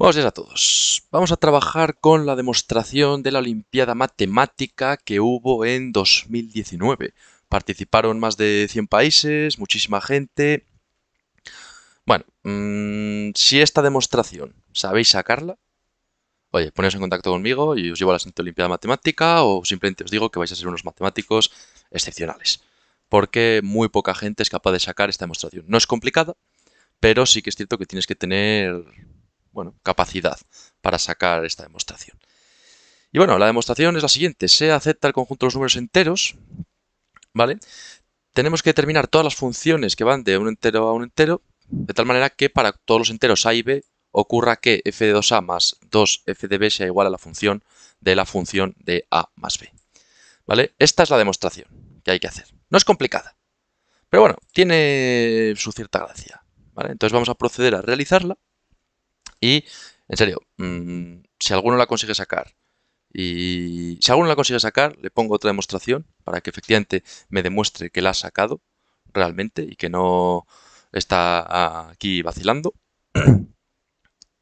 Buenos días a todos. Vamos a trabajar con la demostración de la Olimpiada Matemática que hubo en 2019. Participaron más de 100 países, muchísima gente. Bueno, mm, si esta demostración sabéis sacarla, oye, poneos en contacto conmigo y os llevo a la siguiente Olimpiada Matemática o simplemente os digo que vais a ser unos matemáticos excepcionales. Porque muy poca gente es capaz de sacar esta demostración. No es complicado, pero sí que es cierto que tienes que tener bueno, capacidad para sacar esta demostración. Y bueno, la demostración es la siguiente. Se acepta el conjunto de los números enteros, ¿vale? Tenemos que determinar todas las funciones que van de un entero a un entero, de tal manera que para todos los enteros A y B ocurra que f de 2a más 2f de b sea igual a la función de la función de a más b. ¿Vale? Esta es la demostración que hay que hacer. No es complicada, pero bueno, tiene su cierta gracia. Entonces vamos a proceder a realizarla. Y, en serio, mm, si alguno la consigue sacar y si alguno la consigue sacar, le pongo otra demostración para que efectivamente me demuestre que la ha sacado realmente y que no está aquí vacilando.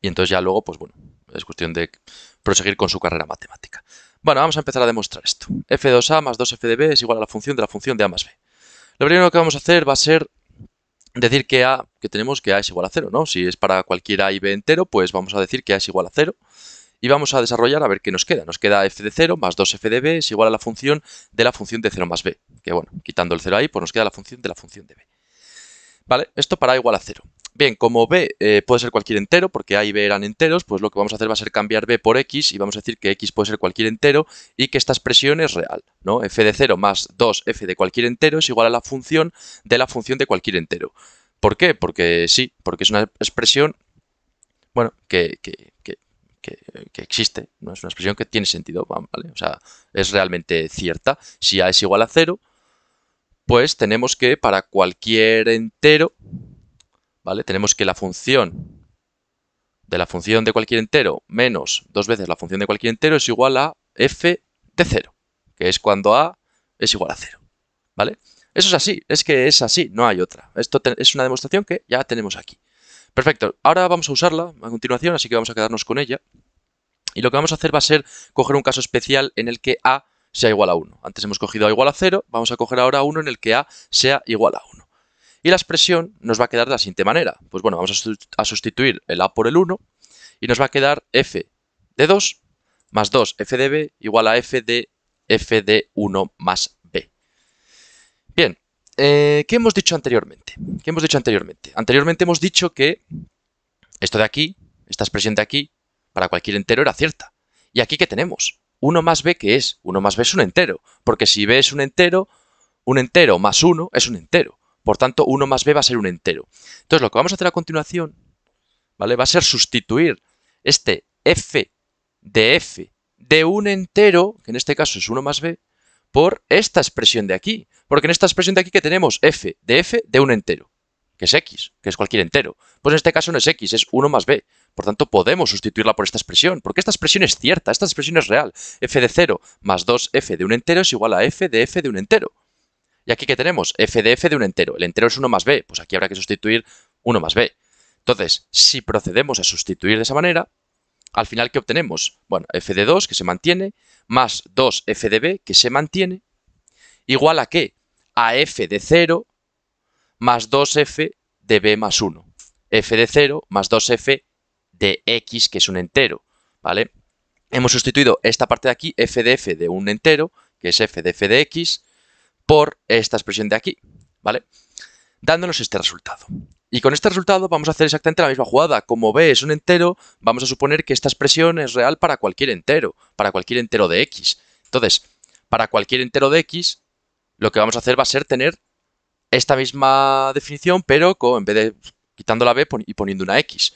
Y entonces ya luego, pues bueno, es cuestión de proseguir con su carrera matemática. Bueno, vamos a empezar a demostrar esto. f2a más 2f de b es igual a la función de la función de a más b. Lo primero que vamos a hacer va a ser decir que A, que tenemos que A es igual a 0, ¿no? Si es para cualquier A y B entero, pues vamos a decir que A es igual a 0 y vamos a desarrollar a ver qué nos queda. Nos queda f de 0 más 2f de b es igual a la función de la función de 0 más b. Que bueno, quitando el 0 ahí, pues nos queda la función de la función de b. ¿Vale? Esto para a igual a 0. Bien, como b eh, puede ser cualquier entero, porque a y b eran enteros, pues lo que vamos a hacer va a ser cambiar b por x y vamos a decir que x puede ser cualquier entero y que esta expresión es real. ¿no? f de 0 más 2f de cualquier entero es igual a la función de la función de cualquier entero. ¿Por qué? Porque sí, porque es una expresión bueno, que, que, existe, no es una expresión que tiene sentido, ¿vale? O sea, es realmente cierta. Si a es igual a 0, pues tenemos que para cualquier entero tenemos que la función de la función de cualquier entero menos dos veces la función de cualquier entero es igual a f de 0, que es cuando a es igual a 0, ¿vale? Eso es así, es que es así, no hay otra. Esto es una demostración que ya tenemos aquí. Perfecto, ahora vamos a usarla a continuación, así que vamos a quedarnos con ella. Y lo que vamos a hacer va a ser coger un caso especial en el que a sea igual a 1. Antes hemos cogido a igual a 0, vamos a coger ahora uno en el que a sea igual a 1. Y la expresión nos va a quedar de la siguiente manera. Pues bueno, vamos a sustituir el a por el 1 y nos va a quedar f de 2 más 2 f de b igual a f de f de 1 más b. Bien, eh, ¿qué hemos dicho anteriormente? ¿Qué hemos dicho anteriormente? Anteriormente hemos dicho que esto de aquí, esta expresión de aquí, para cualquier entero era cierta. ¿Y aquí qué tenemos? 1 más b, ¿qué es? 1 más b es un entero, porque si b es un entero, un entero más 1 es un entero. Por tanto, 1 más b va a ser un entero. Entonces, lo que vamos a hacer a continuación, ¿vale? Va a ser sustituir este f de f de un entero, que en este caso es 1 más b, por esta expresión de aquí. Porque en esta expresión de aquí que tenemos f de f de un entero, que es x, que es cualquier entero. Pues en este caso no es x, es 1 más b. Por tanto, podemos sustituirla por esta expresión, porque esta expresión es cierta, esta expresión es real. f de 0 más 2f de un entero es igual a f de f de un entero. Y aquí ¿qué tenemos f de f de un entero. El entero es 1 más b, pues aquí habrá que sustituir 1 más b. Entonces, si procedemos a sustituir de esa manera, al final ¿qué obtenemos? Bueno, f de 2 que se mantiene, más 2f de b que se mantiene, igual a qué? A f de 0 más 2f de b más 1. f de 0 más 2f de x que es un entero, ¿vale? Hemos sustituido esta parte de aquí, f de f de un entero, que es f de f de x, por esta expresión de aquí, ¿vale? Dándonos este resultado. Y con este resultado vamos a hacer exactamente la misma jugada. Como b es un entero, vamos a suponer que esta expresión es real para cualquier entero, para cualquier entero de x. Entonces, para cualquier entero de x, lo que vamos a hacer va a ser tener esta misma definición, pero en vez de quitando la b y poniendo una x.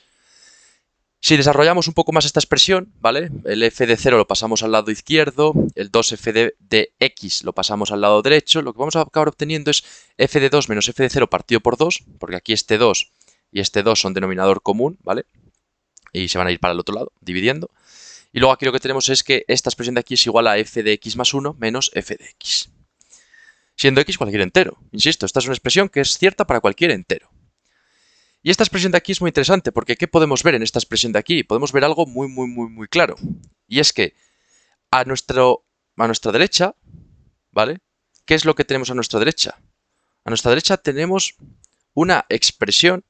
Si desarrollamos un poco más esta expresión, ¿vale? El f de 0 lo pasamos al lado izquierdo, el 2f de, x lo pasamos al lado derecho, lo que vamos a acabar obteniendo es f de 2 menos f de 0 partido por 2, porque aquí este 2 y este 2 son denominador común, ¿vale? Y se van a ir para el otro lado, dividiendo. Y luego aquí lo que tenemos es que esta expresión de aquí es igual a f de x más 1 menos f de x. Siendo x cualquier entero. Insisto, esta es una expresión que es cierta para cualquier entero. Y esta expresión de aquí es muy interesante, porque ¿qué podemos ver en esta expresión de aquí? Podemos ver algo muy, muy, muy, muy claro. Y es que a, a nuestra derecha, ¿vale? ¿Qué es lo que tenemos a nuestra derecha? A nuestra derecha tenemos una expresión,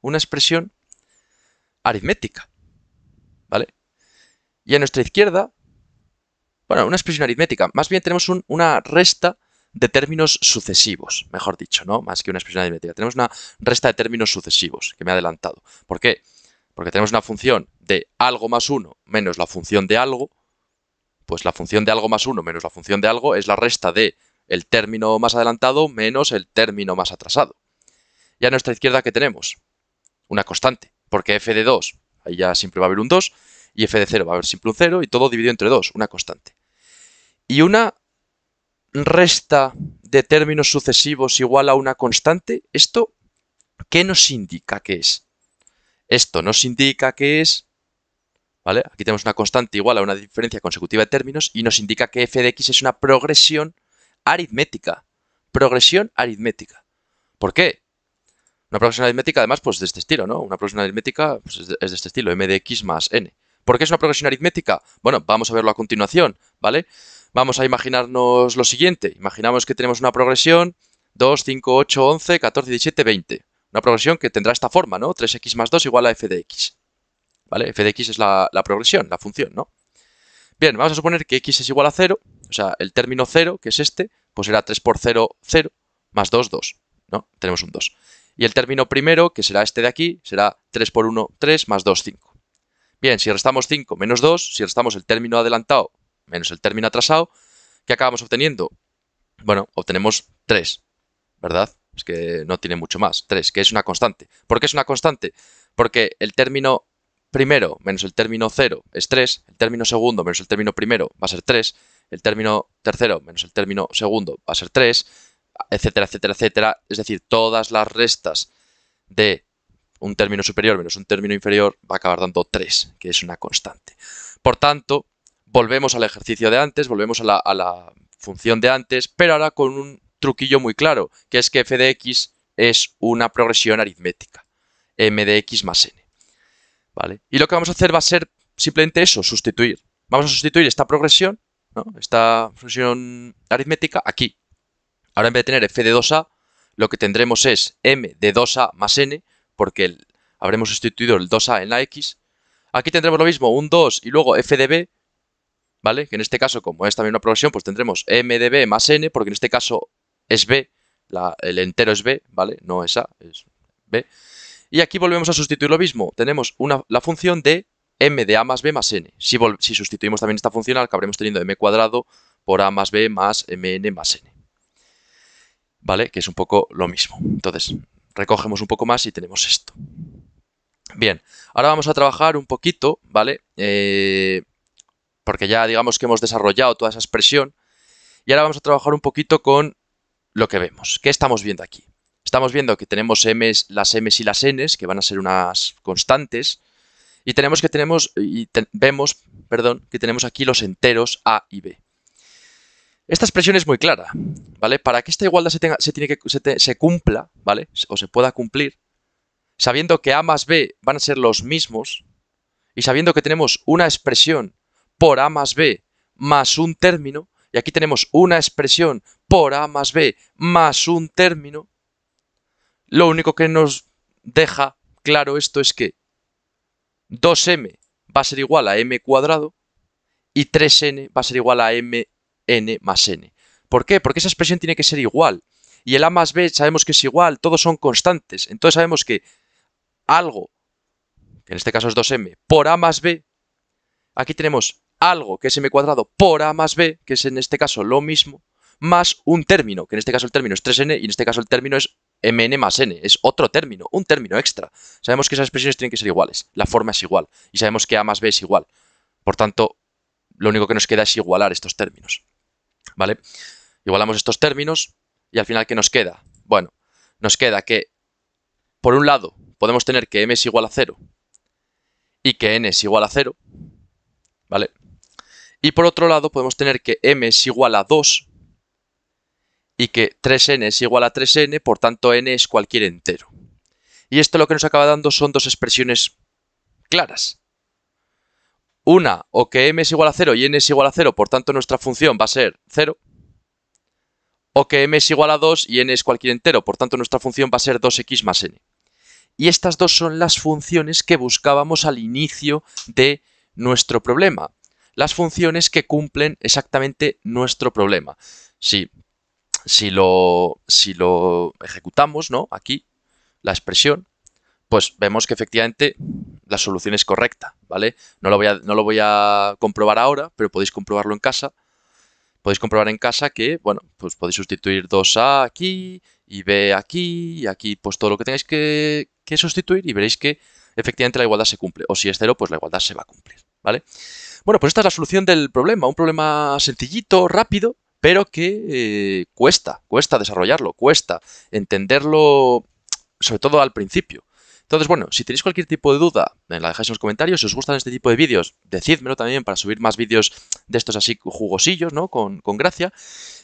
una expresión aritmética, ¿vale? Y a nuestra izquierda, bueno, una expresión aritmética, más bien tenemos una resta de términos sucesivos, mejor dicho, ¿no? Más que una expresión aritmética. Tenemos una resta de términos sucesivos, que me he adelantado. ¿Por qué? Porque tenemos una función de algo más uno menos la función de algo, pues la función de algo más uno menos la función de algo es la resta de el término más adelantado menos el término más atrasado. Y a nuestra izquierda, ¿qué tenemos? Una constante, porque f de 2, ahí ya siempre va a haber un 2, y f de 0 va a haber siempre un 0, y todo dividido entre 2, una constante. Y una resta de términos sucesivos igual a una constante, ¿esto qué nos indica que es? Esto nos indica que es, ¿vale? Aquí tenemos una constante igual a una diferencia consecutiva de términos y nos indica que f de x es una progresión aritmética. Progresión aritmética. ¿Por qué? Una progresión aritmética, además, pues de este estilo, ¿no? Una progresión aritmética pues, es, de, es de este estilo, m de x más n. ¿Por qué es una progresión aritmética? Bueno, vamos a verlo a continuación, ¿vale? Vamos a imaginarnos lo siguiente. Imaginamos que tenemos una progresión 2, 5, 8, 11, 14, 17, 20. Una progresión que tendrá esta forma, ¿no? 3x más 2 igual a f de x. ¿Vale? f de x es la, progresión, la función, ¿no? Bien, vamos a suponer que x es igual a 0, o sea, el término 0, que es este, pues será 3 por 0, 0, más 2, 2, ¿no? Tenemos un 2. Y el término primero, que será este de aquí, será 3 por 1, 3, más 2, 5. Bien, si restamos 5 menos 2, si restamos el término adelantado menos el término atrasado, ¿qué acabamos obteniendo? Bueno, obtenemos 3, ¿verdad? Es que no tiene mucho más, 3, que es una constante. ¿Por qué es una constante? Porque el término primero menos el término 0 es 3, el término segundo menos el término primero va a ser 3, el término tercero menos el término segundo va a ser 3, etcétera, etcétera, etcétera. Es decir, todas las restas de un término superior menos un término inferior va a acabar dando 3, que es una constante. Por tanto, volvemos al ejercicio de antes, volvemos a la, función de antes, pero ahora con un truquillo muy claro, que es que f de x es una progresión aritmética, m de x más n. ¿Vale? Y lo que vamos a hacer va a ser simplemente eso, sustituir. Vamos a sustituir esta progresión, esta función aritmética, aquí. Ahora en vez de tener f de 2a, lo que tendremos es m de 2a más n, porque habremos sustituido el 2a en la x. Aquí tendremos lo mismo, un 2 y luego f de b, ¿vale? Que en este caso, como es también una progresión, pues tendremos e, m de b más n, porque en este caso es b, el entero es b, ¿vale? No es a, es b. Y aquí volvemos a sustituir lo mismo. Tenemos la función de m de a más b más n. Si, si sustituimos también esta función, acabaremos teniendo m cuadrado por a más b más mn más n. ¿Vale? Que es un poco lo mismo. Entonces, recogemos un poco más y tenemos esto. Bien, ahora vamos a trabajar un poquito, ¿vale? Eh, porque ya digamos que hemos desarrollado toda esa expresión. Y ahora vamos a trabajar un poquito con lo que vemos. ¿Qué estamos viendo aquí? Estamos viendo que tenemos las m y las n que van a ser unas constantes, y tenemos que tenemos, y vemos, perdón, que tenemos aquí los enteros A y B. Esta expresión es muy clara, ¿vale? Para que esta igualdad se, tenga, se, tiene que, se cumpla, ¿vale? O se pueda cumplir, sabiendo que A más B van a ser los mismos, y sabiendo que tenemos una expresión por A más B más un término, y aquí tenemos una expresión por A más B más un término, lo único que nos deja claro esto es que 2m va a ser igual a m cuadrado y 3n va a ser igual a mn más n. ¿Por qué? Porque esa expresión tiene que ser igual. Y el a más b sabemos que es igual, todos son constantes. Entonces sabemos que algo, que en este caso es 2m, por a más b Aquí tenemos algo que es m cuadrado por a más b, que es en este caso lo mismo, más un término, que en este caso el término es 3n y en este caso el término es mn más n, es otro término, un término extra. Sabemos que esas expresiones tienen que ser iguales, la forma es igual y sabemos que a más b es igual. Por tanto, lo único que nos queda es igualar estos términos. ¿Vale? Igualamos estos términos y al final ¿qué nos queda? Bueno, nos queda que por un lado podemos tener que m es igual a 0 y que n es igual a 0 ¿vale? Y por otro lado podemos tener que m es igual a 2 y que 3n es igual a 3n, por tanto n es cualquier entero. Y esto lo que nos acaba dando son dos expresiones claras. Una, o que m es igual a 0 y n es igual a 0, por tanto nuestra función va a ser 0. O que m es igual a 2 y n es cualquier entero, por tanto nuestra función va a ser 2x más n. Y estas dos son las funciones que buscábamos al inicio de nuestro problema. Las funciones que cumplen exactamente nuestro problema. Si, si, lo, si lo ejecutamos, ¿no? Aquí, la expresión, pues vemos que efectivamente la solución es correcta, ¿vale? No lo voy a, no lo voy a comprobar ahora, pero podéis comprobarlo en casa podéis comprobar en casa que, bueno, pues podéis sustituir 2A aquí y B aquí y aquí, pues todo lo que tenéis que, que sustituir y veréis que efectivamente la igualdad se cumple. O si es cero, pues la igualdad se va a cumplir. ¿Vale? Bueno, pues esta es la solución del problema. Un problema sencillito, rápido, pero que eh, cuesta, cuesta desarrollarlo, cuesta entenderlo, sobre todo al principio. Entonces, bueno, si tenéis cualquier tipo de duda, la dejáis en los comentarios. Si os gustan este tipo de vídeos, decídmelo también para subir más vídeos de estos así jugosillos, ¿no? Con, con gracia.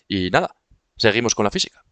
Y nada, seguimos con la física.